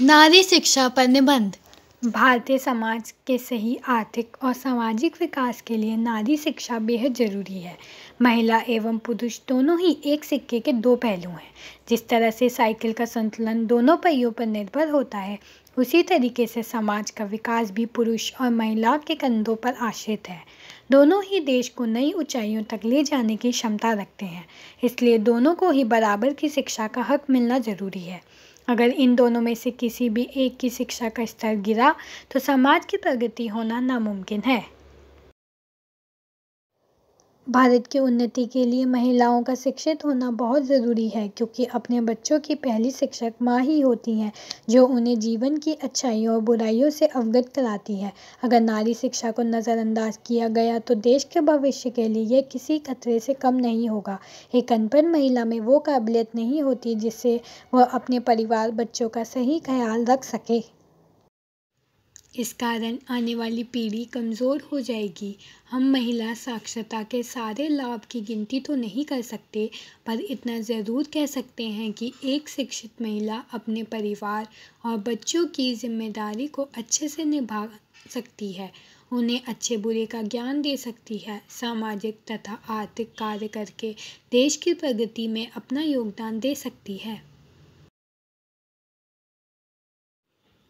नारी शिक्षा पर निबंध भारतीय समाज के सही आर्थिक और सामाजिक विकास के लिए नारी शिक्षा बेहद ज़रूरी है महिला एवं पुरुष दोनों ही एक सिक्के के दो पहलू हैं जिस तरह से साइकिल का संतुलन दोनों पहियों पर निर्भर होता है उसी तरीके से समाज का विकास भी पुरुष और महिला के कंधों पर आश्रित है दोनों ही देश को नई ऊंचाइयों तक ले जाने की क्षमता रखते हैं इसलिए दोनों को ही बराबर की शिक्षा का हक मिलना ज़रूरी है अगर इन दोनों में से किसी भी एक की शिक्षा का स्तर गिरा तो समाज की प्रगति होना नामुमकिन है भारत की उन्नति के लिए महिलाओं का शिक्षित होना बहुत ज़रूरी है क्योंकि अपने बच्चों की पहली शिक्षक माँ ही होती हैं जो उन्हें जीवन की अच्छाइयों और बुराइयों से अवगत कराती है अगर नारी शिक्षा को नज़रअंदाज किया गया तो देश के भविष्य के लिए यह किसी खतरे से कम नहीं होगा एक अनपढ़ महिला में वो काबिलियत नहीं होती जिससे वह अपने परिवार बच्चों का सही ख्याल रख सके इस कारण आने वाली पीढ़ी कमज़ोर हो जाएगी हम महिला साक्षरता के सारे लाभ की गिनती तो नहीं कर सकते पर इतना ज़रूर कह सकते हैं कि एक शिक्षित महिला अपने परिवार और बच्चों की जिम्मेदारी को अच्छे से निभा सकती है उन्हें अच्छे बुरे का ज्ञान दे सकती है सामाजिक तथा आर्थिक कार्य करके देश की प्रगति में अपना योगदान दे सकती है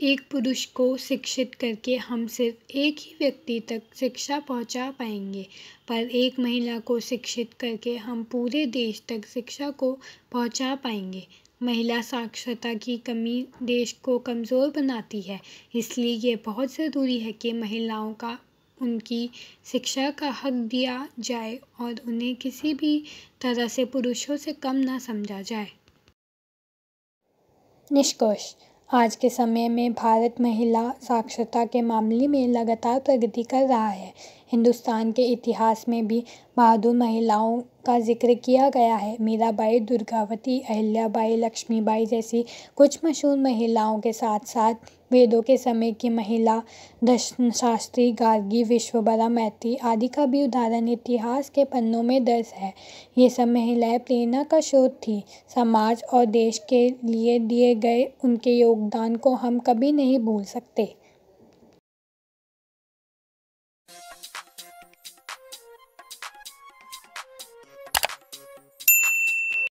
एक पुरुष को शिक्षित करके हम सिर्फ एक ही व्यक्ति तक शिक्षा पहुंचा पाएंगे पर एक महिला को शिक्षित करके हम पूरे देश तक शिक्षा को पहुंचा पाएंगे महिला साक्षरता की कमी देश को कमज़ोर बनाती है इसलिए ये बहुत ज़रूरी है कि महिलाओं का उनकी शिक्षा का हक दिया जाए और उन्हें किसी भी तरह से पुरुषों से कम ना समझा जाए निष्कर्ष आज के समय में भारत महिला साक्षरता के मामले में लगातार प्रगति कर रहा है हिंदुस्तान के इतिहास में भी बहादुर महिलाओं का ज़िक्र किया गया है मीराबाई दुर्गावती अहिल्याबाई लक्ष्मीबाई जैसी कुछ मशहूर महिलाओं के साथ साथ वेदों के समय की महिला दर्शन शास्त्री गार्गी विश्वबला मैत्री आदि का भी उदाहरण इतिहास के पन्नों में दर्ज है ये सब महिलाएं प्रेरणा का स्रोत थी समाज और देश के लिए दिए गए उनके योगदान को हम कभी नहीं भूल सकते